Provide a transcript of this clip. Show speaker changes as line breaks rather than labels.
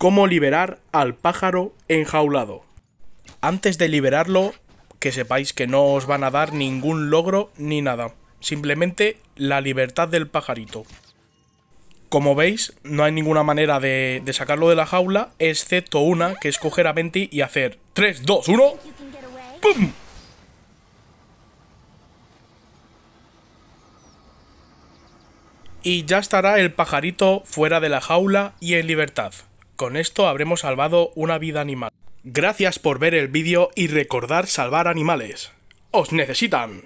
Cómo liberar al pájaro enjaulado. Antes de liberarlo, que sepáis que no os van a dar ningún logro ni nada. Simplemente la libertad del pajarito. Como veis, no hay ninguna manera de, sacarlo de la jaula, excepto una, que es coger a Venti y hacer 3, 2, 1... ¡Pum! y ya estará el pajarito fuera de la jaula y en libertad. Con esto habremos salvado una vida animal. Gracias por ver el vídeo y recordar salvar animales. ¡Os necesitan!